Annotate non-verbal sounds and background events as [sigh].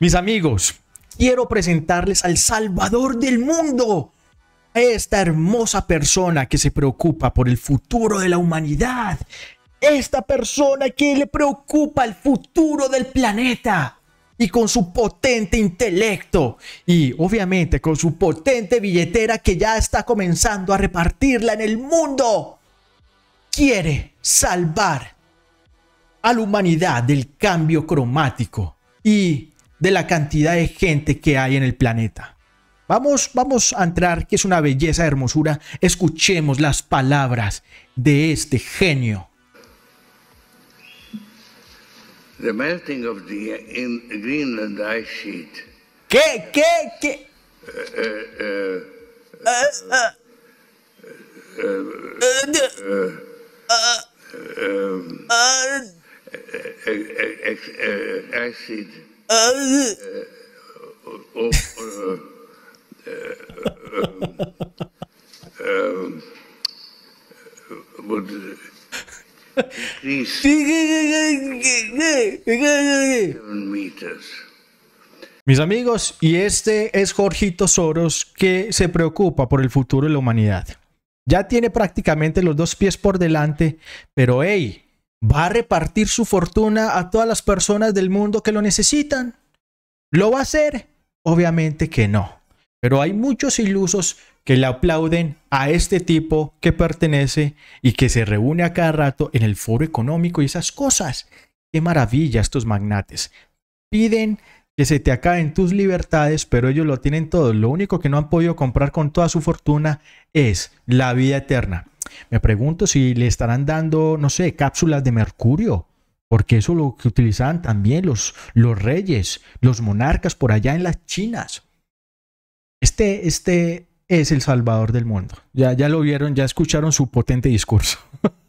Mis amigos, quiero presentarles al Salvador del mundo, a esta hermosa persona que se preocupa por el futuro de la humanidad, esta persona que le preocupa el futuro del planeta y con su potente intelecto y obviamente con su potente billetera que ya está comenzando a repartirla en el mundo, quiere salvar a la humanidad del cambio cromático y de la cantidad de gente que hay en el planeta. Vamos, vamos a entrar, que es una belleza, hermosura. Escuchemos las palabras de este genio. ¿Qué? ¿Qué? ¿Qué? Mis amigos, y este es Jorgito Soros que se preocupa por el futuro de la humanidad. Ya tiene prácticamente los dos pies por delante, pero hey, va a repartir su fortuna a todas las personas del mundo que lo necesitan. ¿Lo va a hacer? Obviamente que no. Pero hay muchos ilusos que le aplauden a este tipo que pertenece y que se reúne a cada rato en el foro económico y esas cosas. Qué maravilla estos magnates. Piden que se te acaben tus libertades, pero ellos lo tienen todo. Lo único que no han podido comprar con toda su fortuna es la vida eterna. Me pregunto si le estarán dando, no sé, cápsulas de mercurio, porque eso lo que utilizaban también los, reyes, los monarcas por allá en las Chinas. Este, este es el salvador del mundo. Ya, ya lo vieron, ya escucharon su potente discurso. [laughs]